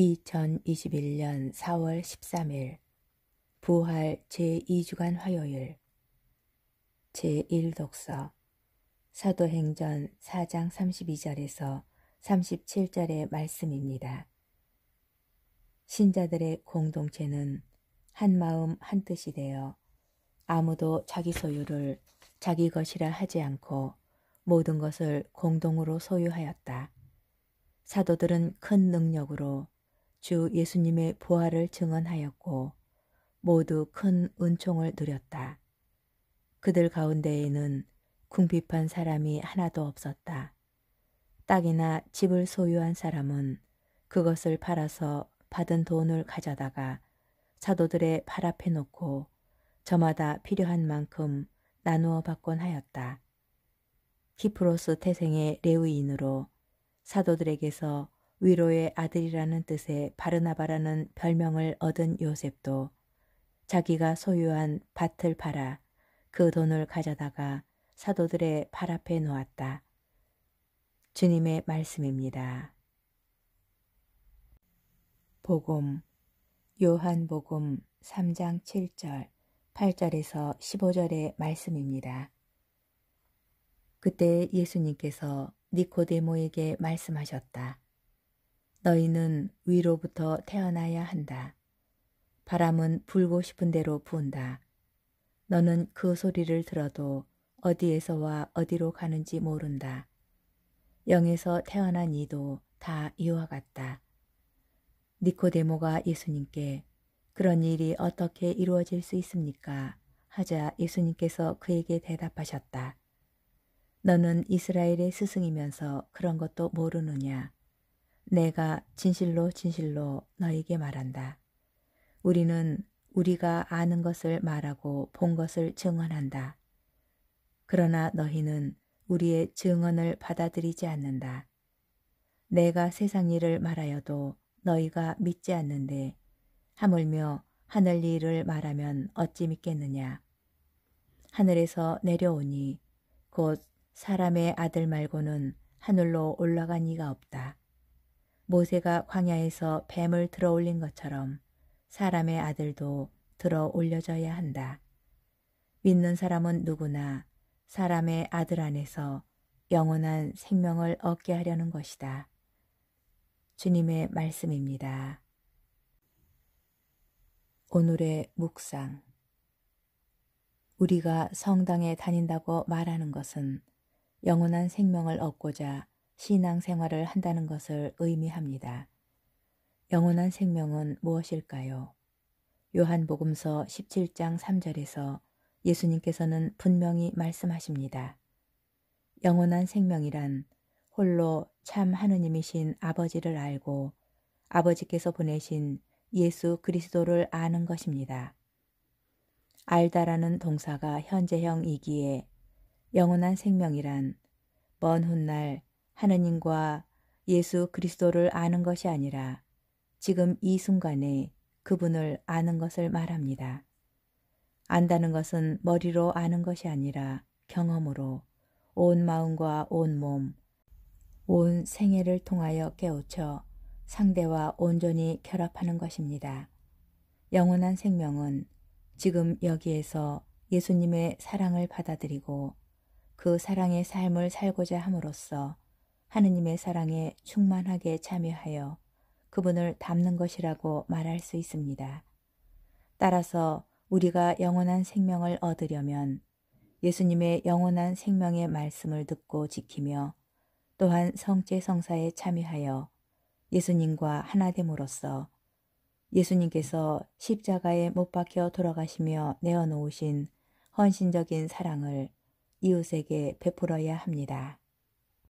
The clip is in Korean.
2021년 4월 13일 부활 제2주간 화요일 제1독서 사도행전 4장 32절에서 37절의 말씀입니다. 신자들의 공동체는 한마음 한뜻이 되어 아무도 자기 소유를 자기 것이라 하지 않고 모든 것을 공동으로 소유하였다. 사도들은 큰 능력으로 주 예수님의 부활을 증언하였고 모두 큰 은총을 누렸다. 그들 가운데에는 궁핍한 사람이 하나도 없었다. 땅이나 집을 소유한 사람은 그것을 팔아서 받은 돈을 가져다가 사도들의 발 앞에 놓고 저마다 필요한 만큼 나누어 받곤 하였다. 키프로스 태생의 레우인으로 사도들에게서 위로의 아들이라는 뜻의 바르나바라는 별명을 얻은 요셉도 자기가 소유한 밭을 팔아 그 돈을 가져다가 사도들의 발 앞에 놓았다. 주님의 말씀입니다. 복음 요한복음 3장 7절 8절에서 15절의 말씀입니다. 그때 예수님께서 니코데모에게 말씀하셨다. 너희는 위로부터 태어나야 한다. 바람은 불고 싶은 대로 부은다. 너는 그 소리를 들어도 어디에서와 어디로 가는지 모른다. 영에서 태어난 이도 다 이와 같다. 니코데모가 예수님께 그런 일이 어떻게 이루어질 수 있습니까? 하자 예수님께서 그에게 대답하셨다. 너는 이스라엘의 스승이면서 그런 것도 모르느냐? 내가 진실로 진실로 너에게 말한다. 우리는 우리가 아는 것을 말하고 본 것을 증언한다. 그러나 너희는 우리의 증언을 받아들이지 않는다. 내가 세상 일을 말하여도 너희가 믿지 않는데 하물며 하늘 일을 말하면 어찌 믿겠느냐. 하늘에서 내려오니 곧 사람의 아들 말고는 하늘로 올라간 이가 없다. 모세가 광야에서 뱀을 들어 올린 것처럼 사람의 아들도 들어 올려져야 한다. 믿는 사람은 누구나 사람의 아들 안에서 영원한 생명을 얻게 하려는 것이다. 주님의 말씀입니다. 오늘의 묵상 우리가 성당에 다닌다고 말하는 것은 영원한 생명을 얻고자 신앙생활을 한다는 것을 의미합니다. 영원한 생명은 무엇일까요? 요한복음서 17장 3절에서 예수님께서는 분명히 말씀하십니다. 영원한 생명이란 홀로 참 하느님이신 아버지를 알고 아버지께서 보내신 예수 그리스도를 아는 것입니다. 알다라는 동사가 현재형이기에 영원한 생명이란 먼 훗날 하느님과 예수 그리스도를 아는 것이 아니라 지금 이 순간에 그분을 아는 것을 말합니다. 안다는 것은 머리로 아는 것이 아니라 경험으로 온 마음과 온 몸, 온 생애를 통하여 깨우쳐 상대와 온전히 결합하는 것입니다. 영원한 생명은 지금 여기에서 예수님의 사랑을 받아들이고 그 사랑의 삶을 살고자 함으로써 하느님의 사랑에 충만하게 참여하여 그분을 닮는 것이라고 말할 수 있습니다. 따라서 우리가 영원한 생명을 얻으려면 예수님의 영원한 생명의 말씀을 듣고 지키며 또한 성체 성사에 참여하여 예수님과 하나됨으로써 예수님께서 십자가에 못 박혀 돌아가시며 내어놓으신 헌신적인 사랑을 이웃에게 베풀어야 합니다.